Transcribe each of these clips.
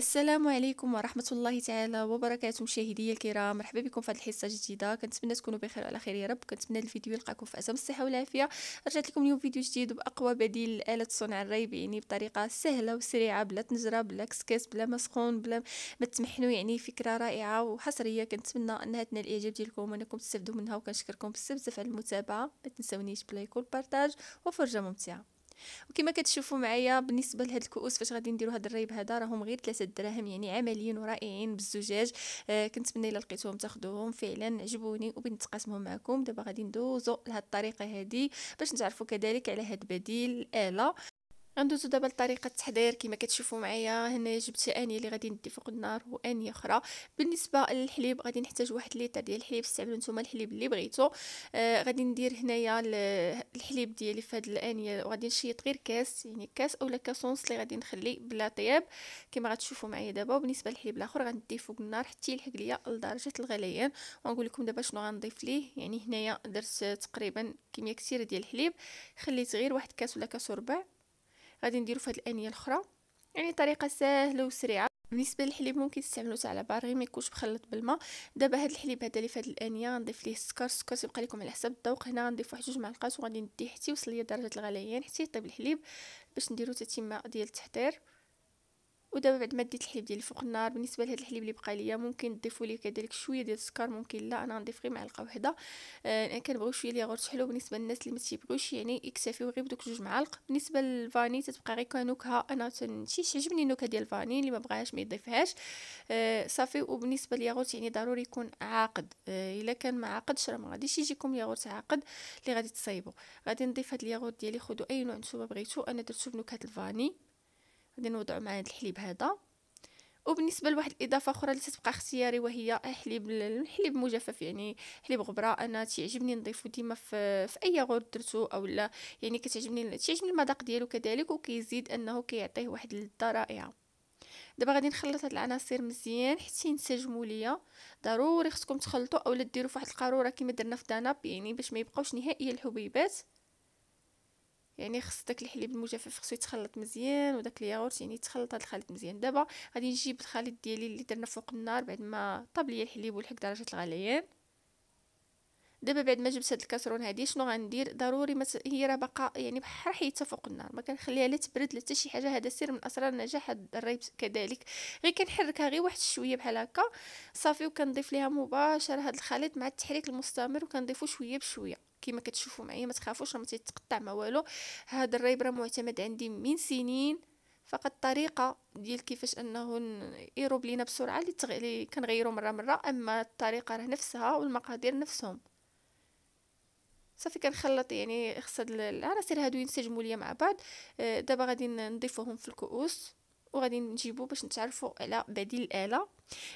السلام عليكم ورحمة الله تعالى وبركاته مشاهدي الكرام مرحبا بكم في هذه الحصة الجديدة كنتمنى تكونوا بخير وعلى خير يا رب كنتمنى الفيديو يلقاكم في أتم الصحة والعافية رجعت لكم اليوم فيديو جديد بأقوى بديل لآلة صنع الريب يعني بطريقة سهلة وسريعة بلا تنجرة بلا كسكس بلا مسخون بلا ما تمحنوا يعني فكرة رائعة وحصرية كنتمنى أنها تنال الإعجاب ديالكم وأنكم تستافدوا منها وكنشكركم بزاف بزاف على المتابعة ما تنسونيش بلايك والبارتاج وفرجة ممتعة وكما كتشوفوا معايا بالنسبه لهاد الكؤوس فاش غادي نديروا هاد الريب هذا راهم غير 3 دراهم يعني عمليين ورائعين بالزجاج آه كنتمنى الا لقيتوهم تاخذوهم فعلا عجبوني وبنتقاسمهم معكم دابا غادي ندوزو لهاد الطريقه هذه باش نتعرفوا كذلك على هاد بديل الاله غندوزو دابا لطريقه التحضير كما كتشوفوا معايا هنا جبت انيه اللي غادي ندي فوق النار وانيه اخرى بالنسبه للحليب غادي نحتاج واحد ليتر ديال الحليب استعملوا نتوما الحليب اللي بغيتو آه غادي ندير هنايا الحليب ديالي في هذه الانيه وغادي نشيط غير كاس يعني كاس اولا كاس اللي غادي نخلي بلا طياب كما غتشوفوا معايا دابا وبالنسبه للحليب الاخر غندي فوق النار حتى يلحق ليا لدرجه الغليان ونقول لكم دابا شنو غنضيف ليه يعني هنايا درت تقريبا كميه كثيره ديال الحليب خليت غير واحد كاس ولا كاس وربع غادي نديرو في هاد الانيه الاخرى يعني طريقه سهله وسريعه بالنسبه للحليب ممكن تستعملو على بار غير ما يكونش مخلط بالماء دابا هاد الحليب هذا اللي في هاد الانيه غنضيف ليه السكر السكر تيبقى لكم على حسب الذوق هنا غنضيف واحد جوج معلقات وغادي نديه حتى يوصل ليا درجه الغليان حتى يطيب الحليب باش نديرو تتمه ديال التحضير ودابا بعد ما ديت الحليب ديالي فوق النار بالنسبه لهاد الحليب اللي بقى ليا ممكن تضيفوا ليه كذلك شويه ديال السكر ممكن لا انا غنضيف غير معلقه وحده آه، انا كنبغيو شويه ياغورت حلو بالنسبه للناس اللي ما تيبغيوش يعني يكتفيو غير بدوك جوج معالق بالنسبه للفاني تتبقى غير كنكهه انا تنشي عجبني النكهه ديال الفاني اللي ما بغاهاش ما يضيفهاش أه صافي وبالنسبه للياغورت يعني ضروري يكون عاقد أه الا كان ما عاقدش راه ما غاديش يجيكم ياغورت عاقد اللي غادي تصايبو غادي نضيف هاد الياغورت ديالي خذوا اي نوع نتوما بغيتو انا درتو بنكهه الفاني غادي نوضعو معنا هاد الحليب هذا وبالنسبه لواحد الاضافه اخرى اللي تتبقى اختياري وهي حليب الحليب مجفف يعني حليب غبره انا تيعجبني نضيفو ديما في, في اي غرد درتو او لا يعني كتعجبني تيعجبني المذاق ديالو كذلك وكيزيد انه كيعطيه واحد اللذه رائعه دابا غادي نخلط هاد العناصر مزيان حتى ينسجموا ليا ضروري خصكم تخلطوا اولا ديروا فواحد القاروره كما درنا في داناب يعني باش ما يبقاوش نهائيا الحبيبات يعني خص داك الحليب المجفف خصو يتخلط مزيان وداك الياغورت يعني يتخلط هاد الخليط مزيان دابا غادي نجيب الخليط ديالي اللي درنا فوق النار بعد ما طاب ليا الحليب ولحق درجه الغليان دابا بعد ما جبت هاد الكاسرون هادي شنو غندير ضروري مس... هي راه باقا يعني بحال حيتها فوق النار ما كنخليها لا تبرد لا حتى شي حاجه هذا سر من اسرار نجاح هاد الريبس كذلك غير كنحركها غير واحد شويه بحال هكا صافي وكنضيف ليها مباشره هاد الخليط مع التحريك المستمر وكنضيفو شويه بشويه كما كتشوفوا معايا ما تخافوش راه ما تيتقطع ما والو هذا الريب راه معتمد عندي من سنين فقط طريقه ديال كيفاش انه يروب لينا بسرعه اللي, تغ... اللي كنغيرو مره مره اما الطريقه راه نفسها والمقادير نفسهم صافي كنخلط يعني خص هاد العناصر هادو ينسجموا ليا مع بعض آه، دابا غادي نضيفوهم في الكؤوس وغادي نجيبو باش نتعرفوا على بديل الاله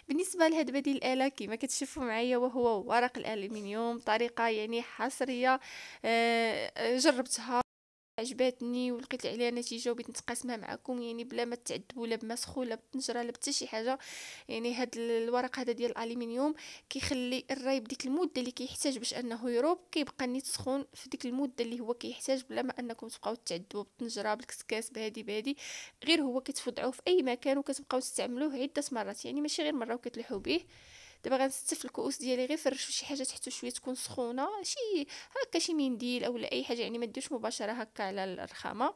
بالنسبه لهاد بديل الاله كما كتشوفوا معايا وهو ورق الالومنيوم طريقه يعني حصريه آه، جربتها عجباتني ولقيت عليها نتيجه وبغيت نتقاسمها معكم يعني بلا ما تعذبوا لا سخون لا بالطنجره لا حتى شي حاجه يعني هاد الورق هذا ديال الالومنيوم كيخلي الرايب ديك المده اللي كيحتاج باش انه يروب كيبقى نيت سخون في ديك المده اللي هو كيحتاج بلا ما انكم تبقاو تعذبوا بالطنجره بالكسكاس بهادي بهادي غير هو كتفضعوه في اي مكان وكتبقاو تستعملوه عده مرات يعني ماشي غير مره وكتلحوا به دابا غنستف الكؤوس ديالي غير فرش شي حاجه تحتو شويه تكون سخونه شي هكا شي منديل اولا اي حاجه يعني ما ديروش مباشره هكا على الرخامه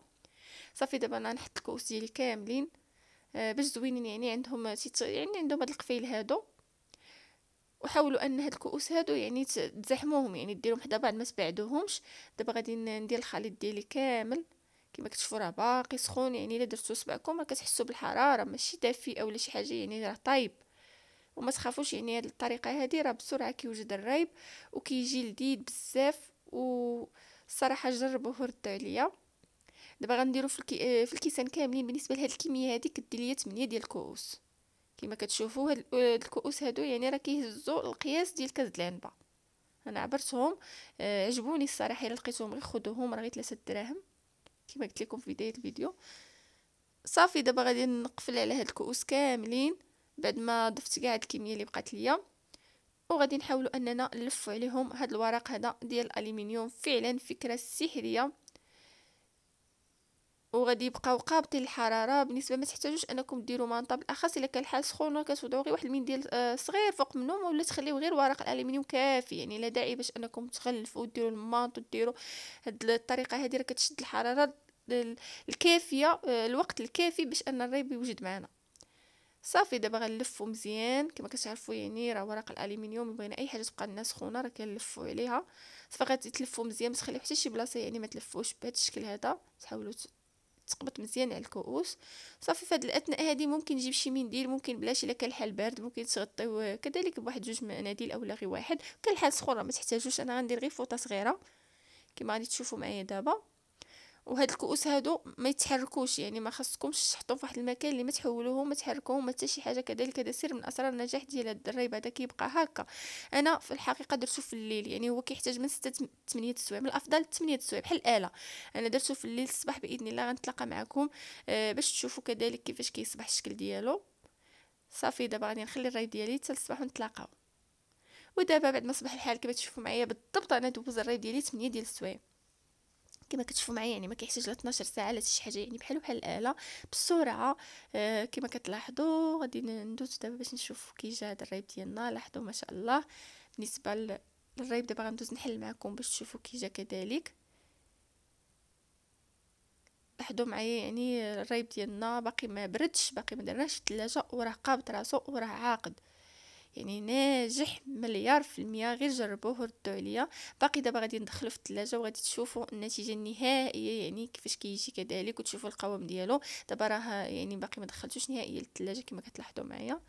صافي دابا انا نحط الكؤوس ديالي كاملين آه باش زوينين يعني عندهم تيت يعني عندهم هاد القفيل هادو وحاولوا ان هاد الكؤوس هادو يعني تزحموهم يعني ديرهم حدا بعض ما تبعدوهمش دابا غادي ندير الخليط ديالي كامل كما كتشوفوا راه باقي سخون يعني الا درتو صبعكم راه كتحسوا بالحراره ماشي دافي اولا شي حاجه يعني راه طايب وما تخافوش يعني هذه الطريقه هذه راه بسرعه كيوجد الريب وكيجي لذيذ بزاف وصراحة جربوه ورد عليا دابا غنديرو في, الكي... في الكيسان كاملين بالنسبه لهاد الكميه هذه كدير ليا 8 ديال الكؤوس كما كتشوفوا هاد الكؤوس هادو يعني راه كيهزوا القياس ديال كاس العنبه انا عبرتهم آه عجبوني الصراحه الا لقيتهم غير خذوهم راه غير 3 دراهم كما قلت لكم في بدايه الفيديو صافي دابا غادي نقفل على هاد الكؤوس كاملين بعد ما ضفت كاع هاد الكميه اللي بقات ليا وغادي نحاولوا اننا نلفوا عليهم هاد الورق هذا ديال الالومنيوم فعلا فكره سحريه وغادي يبقاو قابطين الحراره بالنسبه ما تحتاجوش انكم ديروا مانطا بالاخص الا كان الحال سخون كتوضعوا غير واحد المنديل آه، صغير فوق منهم ولا تخليو غير ورق الالومنيوم كافي يعني لا داعي باش انكم تغلفوا وديروا المانط وديروا هاد الطريقه هذه راه كتشد الحراره الكافيه آه، الوقت الكافي باش ان الريب يوجد معنا صافي دابا غنلفو مزيان كما كتعرفوا يعني راه ورق الالومنيوم بغينا اي حاجه تبقى لنا سخونه راه كنلفو عليها صافي غتلفو مزيان باش تخليو حتى شي بلاصه يعني ما تلفوش بهذا الشكل هذا تحاولوا تقبط مزيان على الكؤوس صافي فهاد الاثناء هادي ممكن نجيب شي منديل ممكن بلاش الا كان الحال بارد ممكن تغطيو كذلك بواحد جوج مناديل اولا غير واحد كان الحال سخون ما تحتاجوش انا غندير غير فوطه صغيره كما غادي تشوفوا معايا دابا وهاد الكؤوس هادو ما يتحركوش يعني ما تحطوهم تحطوه فواحد المكان اللي ما تحولوهم ما تحركوهم ما حتى شي حاجه كذلك هذا سر من اسرار النجاح ديال هاد الدري بعدا كيبقى هكا انا في الحقيقه درتو في الليل يعني هو كيحتاج من 6 8 السوايع من الافضل 8 السوايع بحال الاله انا درتو في الليل الصباح باذن الله غنتلاقى معكم آه باش تشوفوا كذلك كيفاش كيصبح الشكل ديالو صافي دابا غادي نخلي الري ديالي حتى الصباح ونتلاقاو ودابا بعد ما صبح الحال كما تشوفوا معايا بالضبط انا دوز الري ديالي 8 ديال السوايع كما كتشوفوا معايا يعني ما كيحتاج لا 12 ساعه لا شي حاجه يعني بحالو بحال الاله بسرعه آه كما كتلاحظوا غادي ندوز دابا باش نشوف كي جا هذا الريب ديالنا لاحظوا ما شاء الله بالنسبه للريب دابا غندوز نحل معكم باش تشوفوا كي جا كذلك لاحظوا معايا يعني الريب ديالنا باقي ما بردش باقي ما درناش الثلاجه وراه قابط راسو وراه عاقد يعني ناجح مليار في المية غير جربوه وردو عليا باقي دابا غادي ندخلو في الثلاجه وغادي تشوفوا النتيجه النهائيه يعني كيفاش كيجي كذلك وتشوفوا القوام ديالو دابا راه يعني باقي ما دخلتوش نهائيا للثلاجه كما كتلاحظوا معايا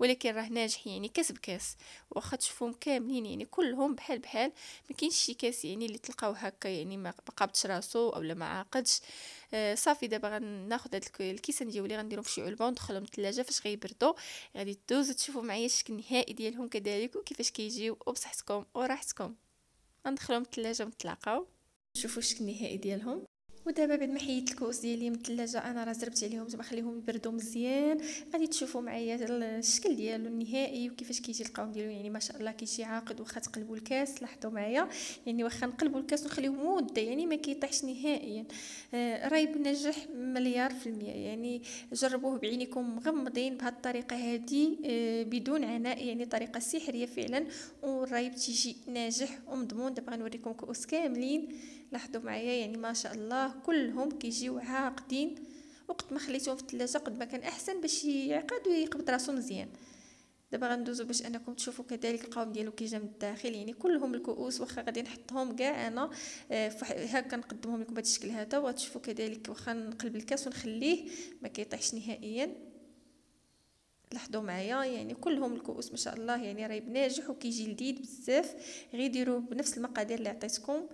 ولكن راه ناجح يعني كاس بكاس واخا تشوفهم كاملين يعني كلهم بحال بحال ما كاينش شي كاس يعني اللي تلقاو هكا يعني ما قابطش راسو اولا ما عاقدش آه، صافي دابا غناخد هاد الكيسان ديالي غنديرهم في شي علبه وندخلهم الثلاجه فاش غيبردوا غادي تدوزوا تشوفوا معايا الشكل النهائي ديالهم كذلك وكيفاش كيجيو وبصحتكم وراحتكم غندخلهم الثلاجه ونتلاقاو شوفوا الشكل النهائي ديالهم ودابا بعد ما حيدت الكؤوس ديالي من الثلاجه انا راه زربت عليهم تما خليهم يبردوا مزيان غادي تشوفوا معايا الشكل ديالو النهائي وكيفاش كيجي القوام ديالو يعني ما شاء الله كيجي عاقد واخا تقلبوا الكاس لاحظوا معايا يعني واخا نقلبوا الكاس ونخليوه مده يعني ما كيطيحش نهائيا آه، راه رايب مليار في المية يعني جربوه بعينكم مغمضين بهذه الطريقه هذه آه، بدون عناء يعني طريقه سحريه فعلا والرايب تيجي ناجح ومضمون دابا غنوريكم كؤوس كاملين لاحظوا معايا يعني ما شاء الله كلهم كيجيو عاقدين وقت ما خليتهم في الثلاجه قد ما كان احسن باش يعقد ويقبض راسو مزيان دابا غندوزو باش انكم تشوفوا كذلك القوام ديالو كيجا من الداخل يعني كلهم الكؤوس واخا غادي نحطهم كاع انا هكا آه، نقدمهم لكم بهذا الشكل هذا وغتشوفوا كذلك واخا نقلب الكاس ونخليه ما كيطيحش نهائيا لاحظوا معايا يعني كلهم الكؤوس ما شاء الله يعني راهي بناجح وكيجي لذيذ بزاف غير ديروه بنفس المقادير اللي عطيتكم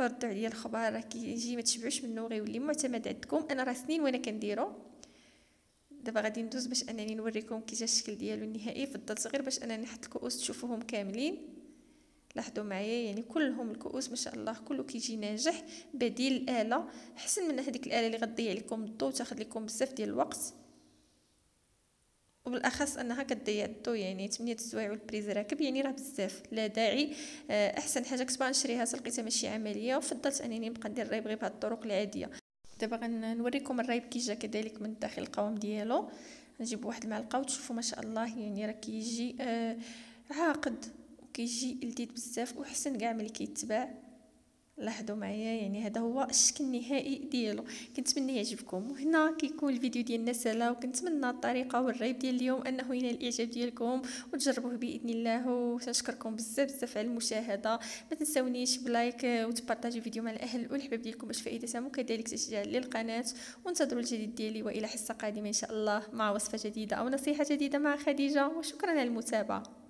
ردوا عليا الخبر راه كيجي ما تشبعوش منه غيولي معتمد عندكم انا راه سنين وانا كنديرو دابا غادي ندوز باش انني نوريكم كي جا الشكل ديالو النهائي فضلت غير باش انني نحط الكؤوس تشوفوهم كاملين لاحظوا معايا يعني كلهم الكؤوس ما شاء الله كله كيجي ناجح بديل الاله احسن من هذيك الاله اللي غتضيع لكم الضو وتاخذ لكم بزاف ديال الوقت وبالاخص انها كدي الضو يعني 8 السوايع والبريز راكب يعني راه بزاف لا داعي آه، احسن حاجه كنت باغا نشريها لقيتها ماشي عمليه وفضلت انني نبقى ندير الريب غير بهاد الطرق العاديه دابا غنوريكم الريب كي جا كذلك من داخل القوام ديالو نجيب واحد المعلقه وتشوفوا ما شاء الله يعني راه كيجي آه، عاقد وكيجي لذيذ بزاف وحسن كاع ملي كيتباع لاحظوا معايا يعني هذا هو الشكل النهائي ديالو كنتمنى يعجبكم وهنا كيكون الفيديو ديالنا سهله وكنتمنى الطريقه والريب ديال اليوم انه ينال الاعجاب ديالكم وتجربوه باذن الله وتشكركم بزاف بزاف على المشاهده ما تنساونيش بلايك آه، وتبارطاجيو الفيديو مع الاهل والحباب ديالكم باش فائدتهم كذلك تشجيع للقناه وانتظروا الجديد ديالي والى حصه قادمه ان شاء الله مع وصفه جديده او نصيحه جديده مع خديجه وشكرا على المتابعه